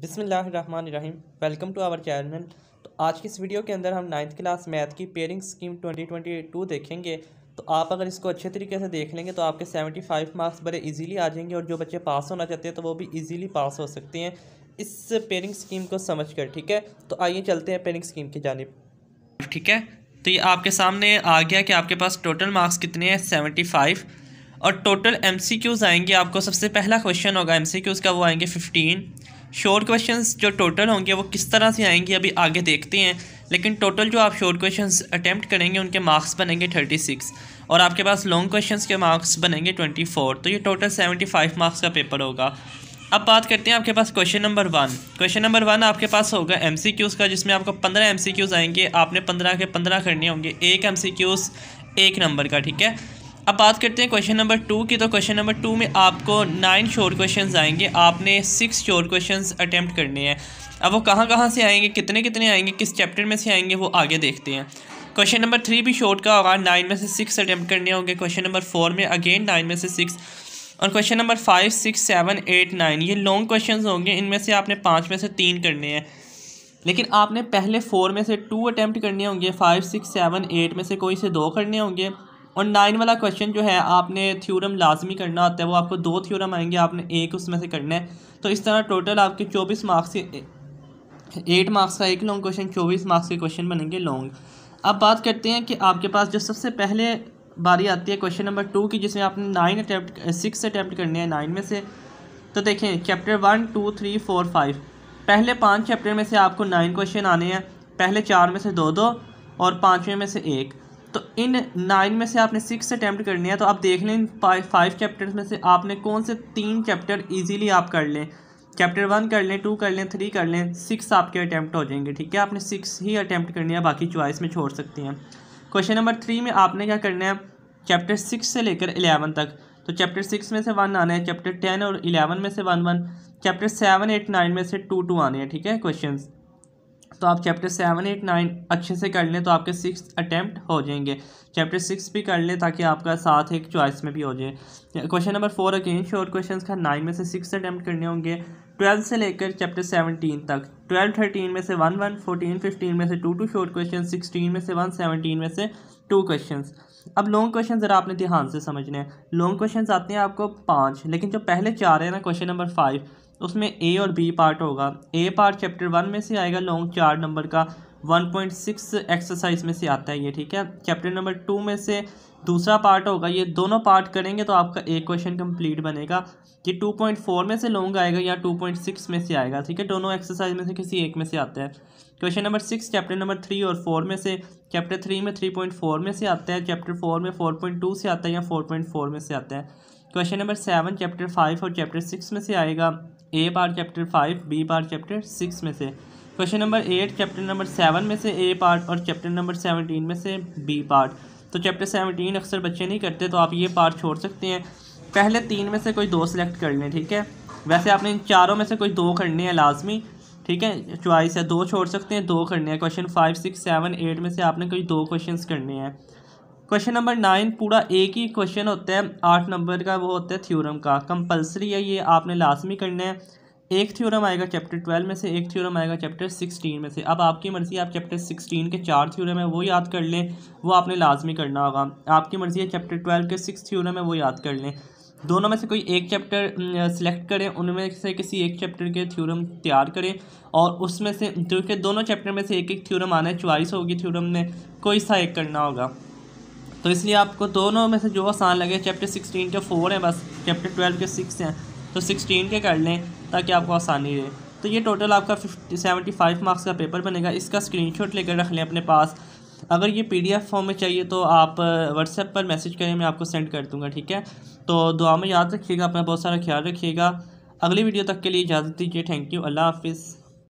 बिसमीम welcome to our channel तो आज की इस वीडियो के अंदर हम नाइन्थ क्लास मैथ की पेयरिंग स्कीम 2022 देखेंगे तो आप अगर इसको अच्छे तरीके से देख लेंगे तो आपके 75 मार्क्स बड़े इजीली आ जाएंगे और जो बच्चे पास होना चाहते हैं तो वो भी इजीली पास हो सकते हैं इस पेयरिंग स्कीम को समझ कर ठीक है तो आइए चलते हैं पेयरिंग स्कीम की जानब ठीक है तो ये आपके सामने आ गया कि आपके पास टोटल मार्क्स कितने हैं सेवेंटी फाइव और टोटल एम सी क्यूज़ आएंगे आपको सबसे पहला क्वेश्चन होगा एम सी क्यूज़ का वो आएंगे फिफ्टीन शोर क्वेश्चंस जो टोटल होंगे वो किस तरह से आएंगे अभी आगे देखते हैं लेकिन टोटल जो आप शोर क्वेश्चंस अटैम्प्ट करेंगे उनके मार्क्स बनेंगे थर्टी सिक्स और आपके पास लॉन्ग क्वेश्चंस के मार्क्स बनेंगे ट्वेंटी फोर तो ये टोटल सेवेंटी फाइव मार्क्स का पेपर होगा अब बात करते हैं आपके पास question number one question number one आपके पास होगा एम सी क्यूज़ का जिसमें आपको पंद्रह एम सी क्यूज़ आएंगे आपने पंद्रह के पंद्रह करने होंगे एक एम सी क्यूज़ एक नंबर का ठीक है अब बात करते हैं क्वेश्चन नंबर टू की तो क्वेश्चन नंबर टू में आपको नाइन शॉर्ट क्वेश्चन आएंगे आपने सिक्स शॉर्ट क्वेश्चन अटैम्प्ट करने हैं अब वो कहाँ कहाँ से आएंगे कितने कितने आएंगे किस चैप्टर में से आएंगे वो आगे देखते हैं क्वेश्चन नंबर थ्री भी शॉर्ट का होगा नाइन में से सिक्स अटैम्प्ट करने होंगे क्वेश्चन नंबर फोर में अगेन नाइन में से सिक्स और question number five six seven eight nine ये लॉन्ग क्वेश्चन होंगे इनमें से आपने पाँच में से तीन करने हैं लेकिन आपने पहले फोर में से टू अटैम्प्ट करने होंगे फाइव सिक्स सेवन एट में से कोई से दो करने होंगे और नाइन वाला क्वेश्चन जो है आपने थ्योरम लाजमी करना होता है वो आपको दो थ्योरम आएंगे आपने एक उसमें से करना है तो इस तरह टोटल आपके चौबीस मार्क्स के एट मार्क्स का एक लॉन्ग क्वेश्चन चौबीस मार्क्स के क्वेश्चन बनेंगे लॉन्ग अब बात करते हैं कि आपके पास जो सबसे पहले बारी आती है क्वेश्चन नंबर टू की जिसमें आपने नाइन अटैम्प्ट सिक्स अटैम्प्ट करने हैं नाइन में से तो देखें chapter one two three four five पहले पाँच चैप्टर में से आपको नाइन क्वेश्चन आने हैं पहले चार में से दो दो और पाँचवें में से एक तो इन नाइन में से आपने सिक्स अटैम्प्ट करनी है तो आप देख लें इन फाइव चैप्टर्स में से आपने कौन से तीन चैप्टर ईजीली आप कर लें चैप्टर वन कर लें टू कर लें थ्री कर लें सिक्स आपके अटैम्प्ट हो जाएंगे ठीक है आपने सिक्स ही अटैम्प्ट करनी है बाकी चॉइस में छोड़ सकती हैं क्वेश्चन नंबर थ्री में आपने क्या करना है चैप्टर सिक्स से लेकर एलेवन तक तो चैप्टर सिक्स में से वन आना है चैप्टर टेन और इलेवन में से one one chapter seven eight nine में से टू टू आने हैं ठीक है क्वेश्चन तो आप चैप्टर सेवन एट नाइन अच्छे से कर लें तो आपके सिक्स अटैम्प्ट हो जाएंगे चैप्टर सिक्स भी कर लें ताकि आपका साथ एक चॉइस में भी हो जाए question number four again short question का नाइन में से सिक्स अटैम्प्ट करने होंगे ट्वेल्थ से लेकर चैप्टर सेवनटीन तक ट्वेल्व थर्टीन में से वन वन फोर्टीन फिफ्टीन में से two two short question sixteen में से वन सेवनटीन में से टू क्वेश्चन अब लॉन्ग क्वेश्चन ज़रा आपने ध्यान से समझने हैं लॉन्ग क्वेश्चन आते हैं आपको पाँच लेकिन जो पहले चार हैं ना क्वेश्चन नंबर फाइव उसमें ए और बी पार्ट होगा ए पार्ट चैप्टर वन में से आएगा लॉन्ग चार नंबर का वन पॉइंट सिक्स एक्सरसाइज में से आता है ये ठीक है चैप्टर नंबर टू में से दूसरा पार्ट होगा ये दोनों पार्ट करेंगे तो आपका एक क्वेश्चन कंप्लीट बनेगा कि टू पॉइंट फोर में से लॉन्ग आएगा या टू पॉइंट सिक्स में से आएगा ठीक है दोनों एक्सरसाइज में से किसी एक में से आता है question number six chapter number three और फोर में से चैप्टर थ्री में थ्री पॉइंट फोर में से आता है चैप्टर फोर में फोर पॉइंट टू से आता है या फोर पॉइंट फोर में से आता है question number seven chapter five और चैप्टर सिक्स में से आएगा A part chapter five B part chapter six में से question number eight chapter number seven में से ए पार्ट और चैप्टर नंबर सेवनटीन में से बी पार्ट तो चैप्टर सेवनटीन अक्सर बच्चे नहीं करते तो आप ये पार्ट छोड़ सकते हैं पहले तीन में से कोई दो सिलेक्ट कर लें ठीक है वैसे आपने इन चारों में से कोई दो करने हैं लाजमी ठीक है चॉइस है दो छोड़ सकते हैं दो करने हैं question five six seven eight में से आपने कोई दो क्वेश्चंस करने हैं क्वेश्चन नंबर नाइन पूरा एक ही क्वेश्चन होता है आठ नंबर का वो होता है थ्योरम का कंपलसरी है ये आपने लाजमी करना है एक थ्योरम आएगा चैप्टर ट्वेल्व में से एक थ्योरम आएगा चैप्टर सिक्सटीन में से अब आपकी मर्ज़ी आप चैप्टर सिक्सटीन के चार थ्योरम है वो याद कर लें वो आपने लाजमी करना होगा आपकी मर्ज़ी है चैप्टर ट्वेल्व के सिक्स थ्योरम है वो याद कर लें दोनों में से कोई एक चैप्टर सेलेक्ट करें उनमें से किसी एक चैप्टर के थ्योरम तैयार करें और उसमें से क्योंकि दोनों चैप्टर में से एक एक थ्योरम आना है चॉइस होगी थ्योरम में कोई सा एक करना होगा तो इसलिए आपको दोनों में से जो आसान लगे चैप्टर सिक्सटीन के फोर हैं बस चैप्टर ट्वेल्व के सिक्स हैं तो सिक्सटीन के कर लें ताकि आपको आसानी रहे तो ये टोटल आपका फिफ्टी सेवेंटी फाइव मार्क्स का पेपर बनेगा इसका स्क्रीनशॉट लेकर रख लें अपने पास अगर ये पीडीएफ फॉर्म में चाहिए तो आप व्हाट्सएप पर मैसेज करें मैं आपको सेंड कर दूँगा ठीक है तो दुआ में याद रखिएगा अपना बहुत सारा ख्याल रखिएगा अगली वीडियो तक के लिए इजाज़त दीजिए थैंक यू अल्लाह हाफिज़